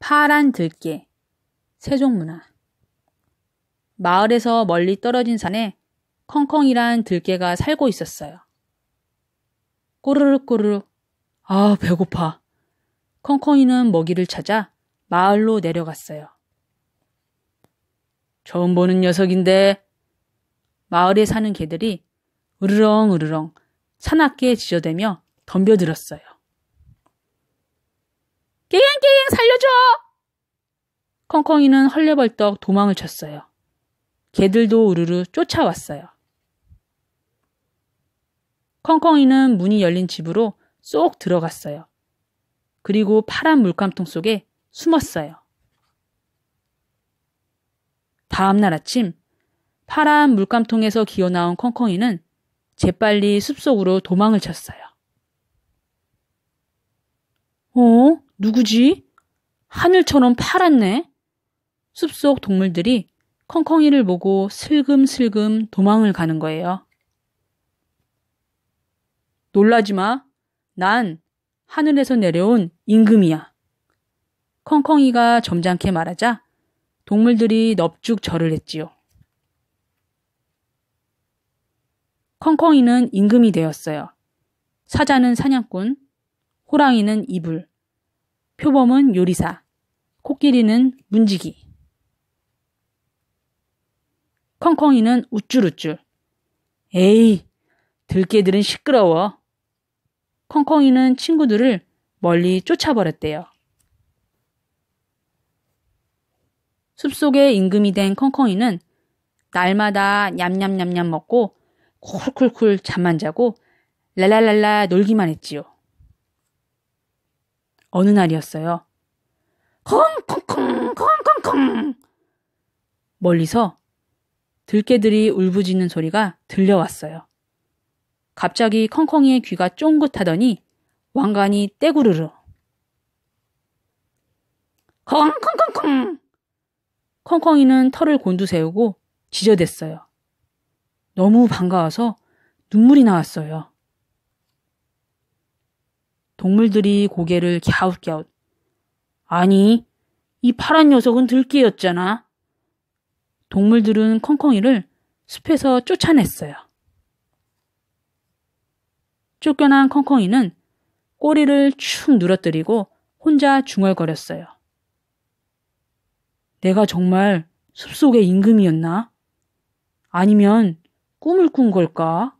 파란 들깨, 세종문화. 마을에서 멀리 떨어진 산에 컹컹이란 들깨가 살고 있었어요. 꼬르륵 꼬르륵. 아, 배고파. 컹컹이는 먹이를 찾아 마을로 내려갔어요. 처음 보는 녀석인데 마을에 사는 개들이 으르렁 으르렁 산악계에 지저대며 덤벼들었어요. 살려줘! 컹컹이는 헐레벌떡 도망을 쳤어요. 개들도 우르르 쫓아왔어요. 컹컹이는 문이 열린 집으로 쏙 들어갔어요. 그리고 파란 물감통 속에 숨었어요. 다음날 아침 파란 물감통에서 기어나온 컹컹이는 재빨리 숲속으로 도망을 쳤어요. 어? 누구지? 하늘처럼 파랗네. 숲속 동물들이 컹컹이를 보고 슬금슬금 도망을 가는 거예요. 놀라지 마. 난 하늘에서 내려온 임금이야. 컹컹이가 점잖게 말하자 동물들이 넙죽 절을 했지요. 컹컹이는 임금이 되었어요. 사자는 사냥꾼, 호랑이는 이불, 표범은 요리사, 코끼리는 문지기. 컹컹이는 우쭐우쭐. 에이, 들깨들은 시끄러워. 컹컹이는 친구들을 멀리 쫓아버렸대요. 숲속에 임금이 된 컹컹이는 날마다 냠냠냠냠 먹고 쿨쿨쿨 잠만 자고 랄랄랄라 놀기만 했지요. 어느 날이었어요. 콩콩콩 콩콩콩 멀리서 들깨들이 울부짖는 소리가 들려왔어요. 갑자기 콩콩이의 귀가 쫑긋하더니 왕관이 떼구르르 콩콩콩콩 콩콩이는 털을 곤두세우고 지저댔어요. 너무 반가워서 눈물이 나왔어요. 동물들이 고개를 갸웃갸웃. 아니, 이 파란 녀석은 들깨였잖아. 동물들은 컹컹이를 숲에서 쫓아냈어요. 쫓겨난 컹컹이는 꼬리를 축 늘어뜨리고 혼자 중얼거렸어요. 내가 정말 숲속의 임금이었나? 아니면 꿈을 꾼 걸까?